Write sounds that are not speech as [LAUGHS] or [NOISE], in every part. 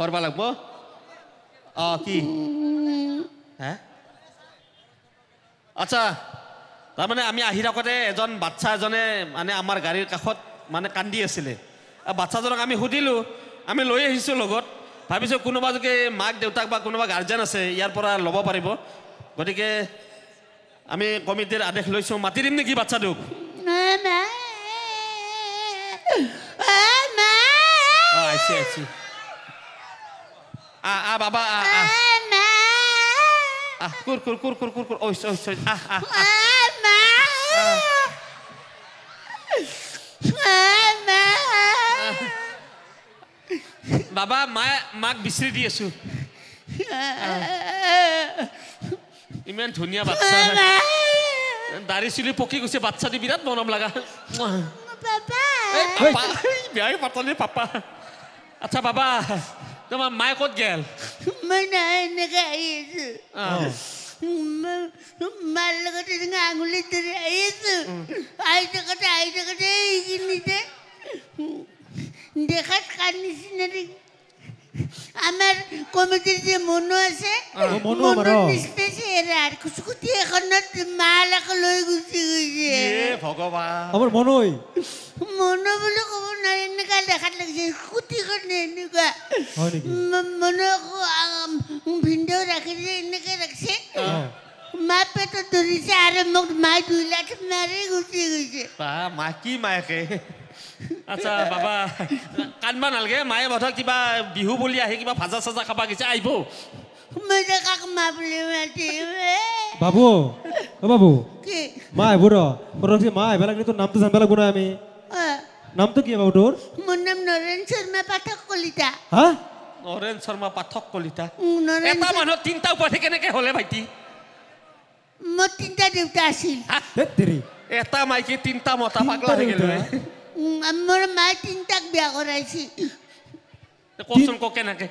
কৰিব লাগিব অ কি হে আচ্ছা তাৰমানে আমি আহি থাকোঁতে এজন বাচ্ছা এজনে মানে আমাৰ গাড়ীৰ কাষত মানে কান্দি আছিলে বাচ্ছাজনক আমি সুধিলোঁ আমি লৈ আহিছোঁ লগত ভাবিছোঁ কোনোবা যদি মাক দেউতাক বা কোনোবা গাৰ্জেন আছে ইয়াৰ পৰা ল'ব পাৰিব গতিকে আমি কমিটিৰ আদেশ লৈছোঁ মাতি দিম নেকি বাচ্ছাটোক আহিছে আহিছে আহ আহ বাবা আহ আ আহ কুর কুর কুর কুর কুর কুর ওই ওই ওই আহ আহ বাবা মা মাক বিচৰি দি আছো ইমান ধুনীয়া বাচ্চা দাড়ি চুলি পকি গৈছে বাচ্চাটো বিৰাট মৰম লগা বেয়াই পাতনি পাপা আচ্ছা বাবা 那么买火箭？没那那个意思。啊。买买那个就是俺屋里的意思。嗯。哎，这个这这个这意思的。嗯。你还看你是哪里？俺们过么子的木诺些？啊，木诺嘛。木诺你是那些人，可是我爹可能买那个老东西。耶，好个吧。啊，不是木诺。মনৰ বুলি ক'ব নোৱাৰি এনেকুৱা দেখাত লাগিছে স্কুটিখন এনেকুৱা মনৰ ভিনদেউ ৰাখি দিছে এনেকৈ ৰাখিছে মা পেটত ধৰিছে আৰু মোক মাই দুই লাখ মাৰি গুচি গৈছে মা কি মায়েকে আচ্ছা বাবা কান্দিব নালাগে মায়ে বোধক কিবা বিহু বুলি আহি কিবা ভাজা চাজা খাব গৈছে আহিব বাবু বাবু মা আহিব ৰ মা আহিব লাগিলে তোৰ নামটো জানিব লাগিব নাই আমি নাম তো কি বাবু তোর মোর নাম নরেন শর্মা পাঠক কলিতা হ্যাঁ নরেন শর্মা পাঠক কলিতা এটা মানুহ তিনটা উপাধি কেনেকে হলে ভাইটি মোর তিনটা দেউতা আছিল এটা মাইকী তিনটা মতা পাগলা হৈ গেল মোর মা তিনটাক বিয়া কৰাইছি কচোন ক কেনেকে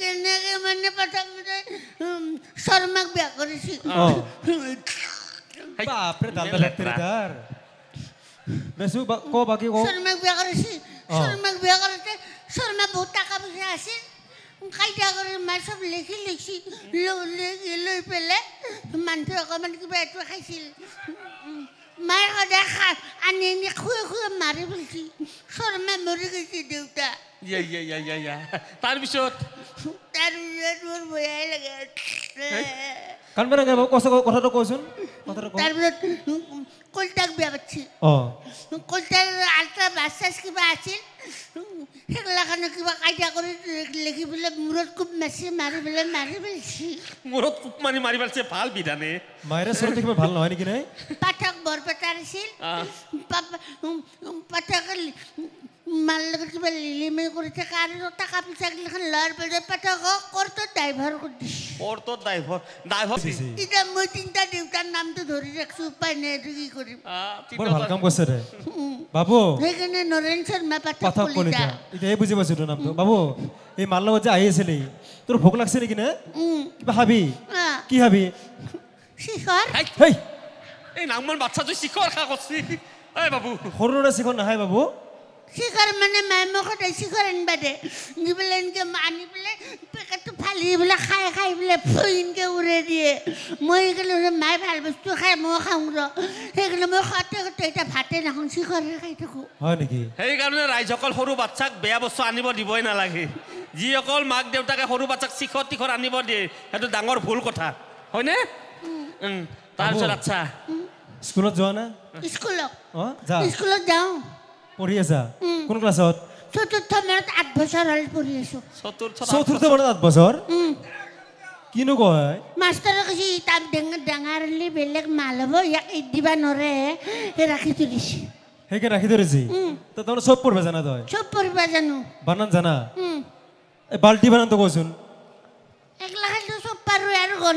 কেনেকে মানে পাঠক শৰ্মাক বিয়া কৰিছি বাপ ৰে দাদা লেতেৰিদাৰ मैसू को बाकी को सर में बिया कर सी सर में बिया कर ते सर में भूता का भी आसी कई जगह मैं सब लिख लिख सी लो लिख लो पहले मन तो कमेंट की बात वह है सी मैं हो देखा अन्य ने खुए खुए मारे बोलती सर में मर गई थी देवता या या या या या तार बिशोत কাণ কৰা কথাটো কচোন কথাটো তাৰপিছত কলিতাক বিয়া পাতিছিল অঁ কলিতাৰ আল্ট্ৰা মাছাজ কিবা আছিল সেইগিলাখানে কিবা কাইদা কৰি লিখি পেলাই মূৰত কোপ মাৰিছে মাৰি পেলাই মাৰি পেলাইছে মূৰত কোপ মাৰি মাৰি পেলাইছে ভাল বিধানে মায়েৰে চলি থাকিব ভাল নহয় নেকি নাই পাঠক বৰপেটাৰ আছিল পাঠক মালিক লিমি কৰিছে কাৰণ টকা পইচা গিলাখন লোৱাৰ পৰা পেটকক কৰ্টৰ ড্ৰাইভাৰ কৰি দিছে কৰ্টৰ ড্ৰাইভাৰ ড্ৰাইভাৰ এতিয়া মই তিনিটা দেউতাৰ নামটো ধৰি ৰাখিছোঁ উপায় নাই এইটো কি কৰিম বৰ ভাল কাম কৰিছে বাবু সেইকাৰণে নৰেন শৰ্মা পাঠক কলিতা এতিয়া এই বুজি পাইছোঁ তোৰ নামটো বাবু এই মাল্লৱ যে আহি আছিলি তোৰ ভোক লাগিছে নেকি নে কিবা ভাবি কি ভাবি শিখৰ এই নামমান বাচ্ছাটো শিখৰ খা কৰছি এই বাবু সৰুৰে শিখৰ নাহে বাবু শিখৰ মানে মায়ে সদায় শিখৰ আনিব দে নি পেলাই এনেকৈ আনি পেলাই পেকেটটো ফালি পেলাই খাই খাই পেলাই ফুৰি এনেকৈ উৰে দিয়ে মই সেইকাৰণে মায়ে ভাল বস্তু খাই মই খাওঁ ৰ সেইকাৰণে মই সতে সতে এতিয়া ভাতে নাখাওঁ শিখৰে খাই থাকোঁ হয় নেকি সেইকাৰণে ৰাইজসকল সৰু বাচ্ছাক বেয়া বস্তু আনিব দিবই নালাগে যিসকল মাক দেউতাকে সৰু বাচ্ছাক শিখৰ তিখৰ আনিব দিয়ে সেইটো ডাঙৰ ভুল কথা হয়নে তাৰপিছত আচ্ছা স্কুলত যোৱা না স্কুলত অ স্কুলত যাওঁ পঢ়িয়েছা কোন ক্লাছত চতুৰ্থ মানত আঠ বছৰ হ'ল পঢ়িছো চতুৰ্থ মানত আঠ বছৰ কিনো কয় মাষ্টাৰে কৈছে ই তাত ডাঙৰ বেলেগ মাল হ'ব ইয়াক এই দিব নোৱাৰে ৰাখি থৈছে সেইকে ৰাখি থৈছে তাৰমানে চব পঢ়িব জানা তই চব পঢ়িব জানো বানান জানা এই বাল্টি বানানটো কৈছোন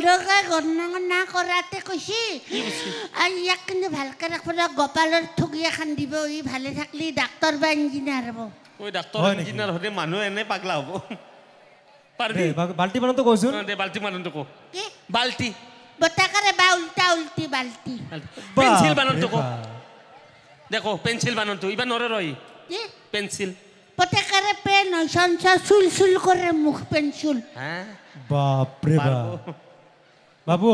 গলকে গণনা কৰাতে কৈছি ইয়াক কিন্তু ভালকৈ ৰাখিব গোপালৰ ঠগি এখন দিব ই ভালে থাকিলে ডাক্তৰ বা ইঞ্জিনিয়াৰ হ'ব ঐ ডাক্তৰ ইঞ্জিনিয়াৰ হ'লে মানুহ এনে পাগলা হ'ব পাৰবি বাল্টি মানুহটো কৈছোঁ দে বাল্টি মানুহটো কওঁ কি বাল্টি বতাকাৰে বা উল্টা উল্টি বাল্টি পেঞ্চিল মানুহটো কওঁ দেখো পেঞ্চিল মানুহটো ইবাৰ নৰে ৰহি পেঞ্চিল পতাকারে পেন সংসার চুল চুল করে মুখ পেন চুল হ্যাঁ বাপরে বাপ বাবু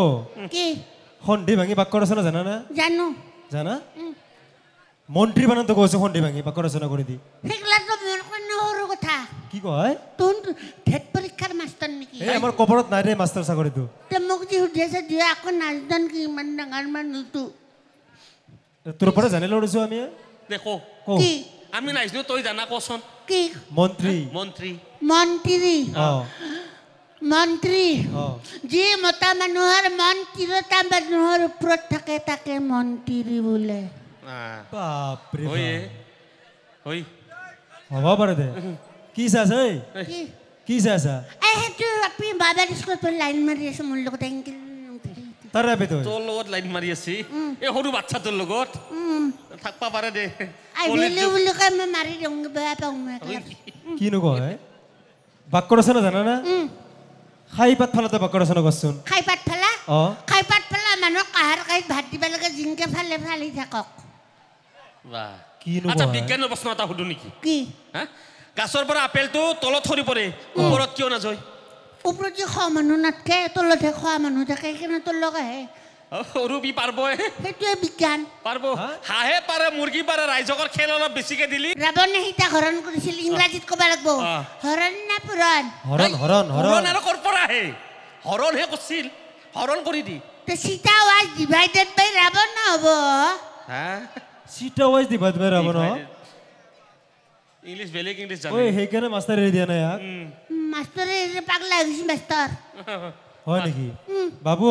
কি সন্ধি ভাঙি বাক্য রচনা জানা না জানো জানা মন্ত্রী মানে তো কোথায় সন্ধি ভাঙি বাক্য রচনা করে দি কথা কি কয় তুন ঠেট পরীক্ষার মাস্টার নাকি এ আমার কবরত নাই রে মাস্টার সাগরে তো তে মুখ জি উঠে আছে দিয়ে আকো নাজদান কি মান ডাঙার মান নতু তোর পরে জানে লড়ছ আমি দেখো কি আমি নাইছ তুই জানা কোসন কি মন্ত্রী মন্ত্রী মন্ত্রী মন্ত্ৰী যি মতা মানুহৰ মন্ত্ৰী তাৰ মানুহৰ ওপৰত থাকে তাকে মন্ত্ৰী বোলে হ'ব পাৰে দে কি চাছ ঐ কি চাছা এই সেইটো আপুনি বাবা ডিস্কুত লাইন মাৰি আছে মোৰ লগত এংকিল বাক্য ৰচনা জানা না খাইপাত ফালাতে বকৰচন গছন খাইপাত ফালা অ খাইপাত ফালা মানুহ কাহাৰ কাই ভাত দিব লাগে জিংকে ফালে ফালি থাকক বা কি নহয় আচ্ছা বিজ্ঞান প্ৰশ্ন এটা সুধো নেকি কি হা গাছৰ পৰা আপেলটো তলত সৰি পৰে ওপৰত কিয় নাযায় ওপৰত যে খোৱা মানুহ নাথাকে তলতহে খোৱা মানুহ থাকে সেইকাৰণে তলক আহে [LAUGHS] ৰুবি পাৰব সেইটোৱে বিজ্ঞান পাৰব হাঁহে পাৰে মুৰ্গী পাৰে ৰাইজকৰ খেল অলপ বেছিকে দিলি ৰাৱণে সীতা হৰণ কৰিছিল ইংৰাজীত ক'ব লাগিব হৰণ নে পুৰণ হৰণ হৰণ হৰণ আৰু ক'ৰ পৰা আহে হৰণহে কৰিছিল হৰণ কৰি দি Sita wise divided by Ravan নহ'ব Sita wise divided by Ravan English বেলেগ ইংলিছ জানে ঐ সেইকাৰণে মাষ্টাৰ এৰি দিয়া নাই ইয়াক মাষ্টাৰে পাগলা হৈছে মাষ্টাৰ হয় নেকি বাবু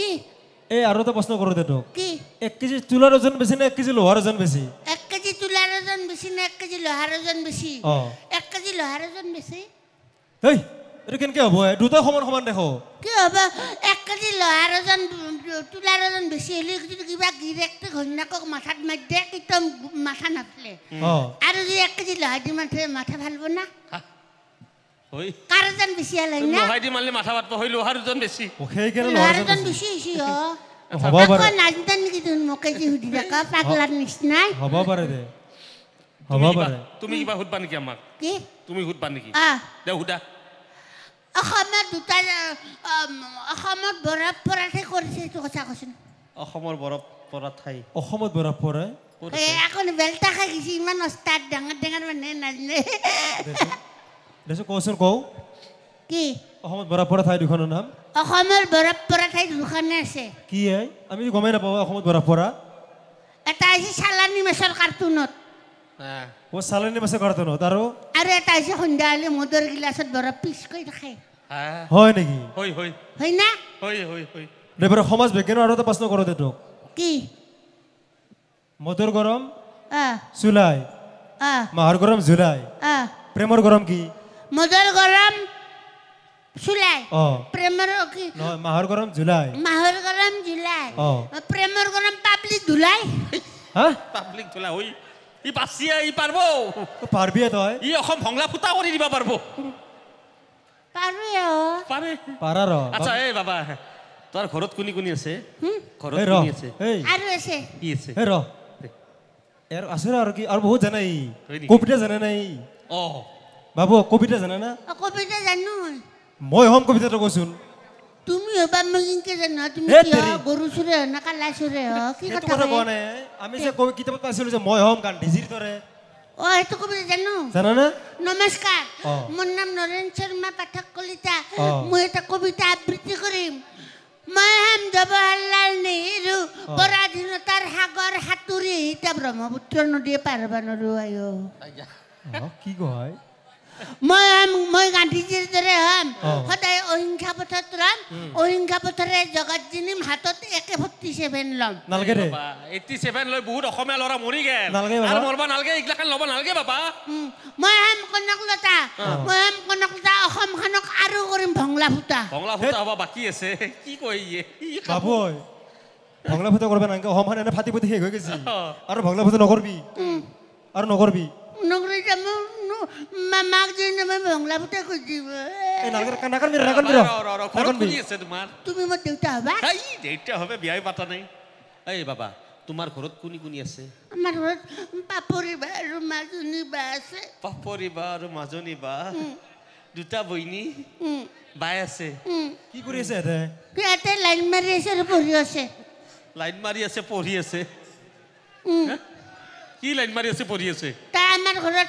কি এই আৰু এটা প্ৰশ্ন কৰোঁ তেওঁ কি এক কেজি তোলাৰ ওজন বেছি নে এক কেজি লোহাৰ ওজন বেছি এক কেজি তোলাৰ ওজন বেছি নে এক কেজি লোহাৰ ওজন বেছি অঁ এক কেজি লোহাৰ ওজন বেছি হেই এইটো কেনেকৈ হ'ব দুটা সমান সমান দেখো কি হ'ব এক কেজি লোহাৰ ওজন তোলাৰ ওজন বেছি হ'লে যদি কিবা গিৰেক্টে ঘৈণীয়াকক মাথাত মাৰি দিয়ে কেতিয়াও মাথা নাফলে অঁ আৰু যদি এক কেজি লোহাৰ দি মাথে মাথা ফালিব না হয় কাৰ যেন বেছি আলে না লহাই দি মালে মাথা বাত পহই লহাৰ যেন বেছি ওহেই গেল লহাৰ যেন বেছি হৈছি অ হ'ব পাৰে কোন নাজ দেন কি তুমি মকে জি হুদি দেখা পাগলাৰ নিছনা হ'ব পাৰে দে হ'ব পাৰে তুমি কিবা হুদ বানি কি আমাক কি তুমি হুদ বানি কি আ দে হুদা অসমত দুটা অসমত বৰফ পৰাতে কৰিছে তো কথা কৈছোঁ অসমৰ বৰফ পৰা ঠাই অসমত বৰফ পৰে এখন বেলটা খাই গেছি ইমান অস্তাত ডাঙৰ ডাঙৰ মানে নাজনে দেশ কচোৰ কওঁ কি অসমত বৰাপৰা ঠাই দুখনৰ নাম অসমৰ বৰাপৰা ঠাই দুখনে আছে কি হয় আমি গমেই নাপাওঁ অসমত বৰাপৰা এটা আছে চালানী মাছৰ কাৰ্টুনত অ' চালানী মাছৰ কাৰ্টুনত আৰু আৰু এটা আছে সন্ধ্যা হ'লে মদৰ গিলাচত বৰাপ পিচকৈ থাকে হয় নেকি হয় হয় হয় না হয় হয় হয় দেৱৰ সমাজ বিজ্ঞানৰ আৰু এটা প্ৰশ্ন কৰোঁ দে তোক কি মদৰ গৰম জুলাই মাহৰ গৰম জুলাই প্ৰেমৰ গৰম কি মদৰ গৰম চুলাই প্ৰেমৰ কি মাহৰ গৰম জুলাই মাহৰ গৰম জুলাই প্ৰেমৰ গৰম পাব্লিক ধুলাই পাব্লিক ধুলাই হৈ ই বাচি ই পাৰিব পাৰবি তই ই অসম ভংলা ফুটা কৰি দিব পাৰিব পাৰো পাৰে পাৰা ৰ আচ্ছা এই বাবা তোৰ ঘৰত কোনি কোনি আছে ঘৰত কোনি আছে আৰু আছে কি আছে এ ৰ এ আছে আৰু কি আৰু বহুত জানাই কপিটা জানে নাই অ' বাবু কবিতা জানে না কবিতা জানো মই হম কবিতাটো কৈছোঁ তুমি হবা মই কিনকে জানো তুমি গৰু চুৰে হ না কালা চুৰে হ কি কথা কোৱা নাই আমি যে কবি কিতাপত পাইছিলোঁ যে মই হম গান্ধী যিৰ দৰে অ এইটো কবিতা জানো জানা না নমস্কাৰ মোৰ নাম নৰেন শৰ্মা পাঠক কলিতা মই এটা কবিতা আবৃত্তি কৰিম মই হম জৱাহৰলাল নেহৰু পৰাধীনতাৰ সাগৰ সাঁতুৰি এতিয়া ব্ৰহ্মপুত্ৰ নদীয়ে পাৰবা নৰো আয় কি কয় মই মই গান্ধীজীৰ দৰে হ'ম সদায় অহিংসা পথত ৰাম অহিংসা পথেৰে জগত জিনিম হাতত একে ফৰ্টি চেভেন ল'ম এইটি চেভেন লৈ বহুত অসমীয়া ল'ৰা মৰি গেলা আৰু বাকী আছে [LAUGHS] কি কয় নালাগে অসমখন এনে ফাটি ফুটি শেষ হৈ গৈছে আৰু ভংলা ফুটা নকৰবি আৰু নকৰবি মামাক যে নামে মংলা বুটা খুঁজিব তুমি মোৰ দেউতা হবা দেউতা হবে বিয়াই পাতা নাই এই বাবা তোমাৰ ঘৰত কোনি কোনি আছে আমাৰ ঘৰত পাপৰি বা আৰু মাজনী বা আছে পাপৰি বা আৰু মাজনী বা দুটা বইনী বাই আছে কি কৰি আছে ইয়াতে লাইন মাৰি আছে আৰু পঢ়ি আছে লাইন মাৰি আছে পঢ়ি আছে কি লাইন মাৰি আছে পঢ়ি আছে ঘৰত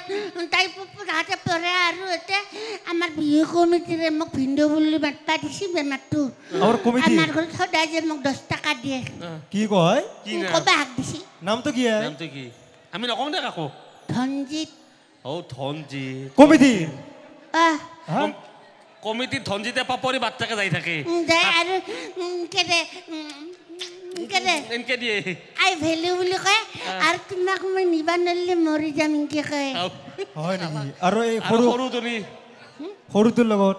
তাই তাহাঁতে পৰে আৰু এতিয়া আমাৰ বিহু কমিটিৰে মোক ভিন্দ বুলি মাতবা দিছে বেমাৰটো আমাৰ ঘৰত সদায় যে মোক দহ টকা দিয়ে কি কয় কি কবা হাক দিছে নামটো কি নামটো কি আমি নকওঁ দে কাকো ধনজিত অ ধনজিত কমিটি কমিটি ধনজিতে পাপৰি বাট থাকে যাই থাকে যায় আৰু কেতিয়া আই ভেলু বুলি কয় আৰু তোমাক মই নিবা নোৱাৰিলে মৰি যাম এনেকে কয় আৰু এই সৰুজনী সৰুটোৰ লগত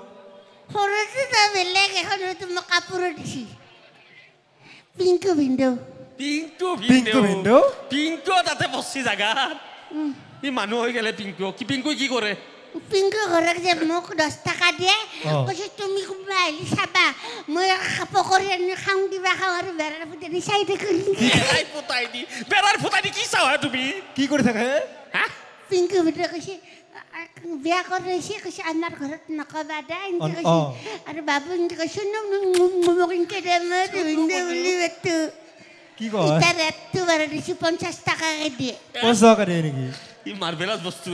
সৰুটো বেলেগ এখন মই কাপোৰো দিছি পিংকু ভিন্দু পিংকু পিংকু তাতে বস্তি জাগা সি মানুহ হৈ গেলে পিংকু কি পিংকুই কি কৰে Pinggo gorak dia mau ke dosta kade, kosi tumi kembali sapa, mau ke pokor yang ni kang di bawah orang berar putih ni saya dekori. Ay putai di, berar putai di kisah tu bi, kikur tak eh? Pinggo berar kosi. Biar kau resi ke si anak kau tu nak kau ada ente kau si ada babun ente kau senang mungkin kau dah mahu ente beli betul. কি কয় এটা ৰেটটো বাৰু দিছোঁ পঞ্চাছ টকাকে দিয়ে পঞ্চাছ টকা দিয়ে নেকি ই মাৰ্বেলাছ বস্তু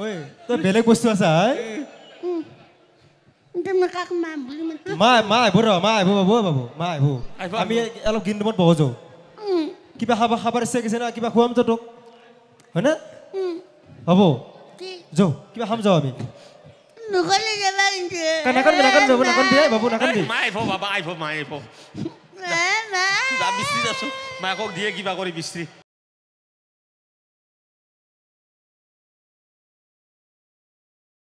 ঐ তই বেলেগ বস্তু আছে হয় না বিস্তৃত আছো মাকক দিয়ে কিবা কৰি বিস্তৃত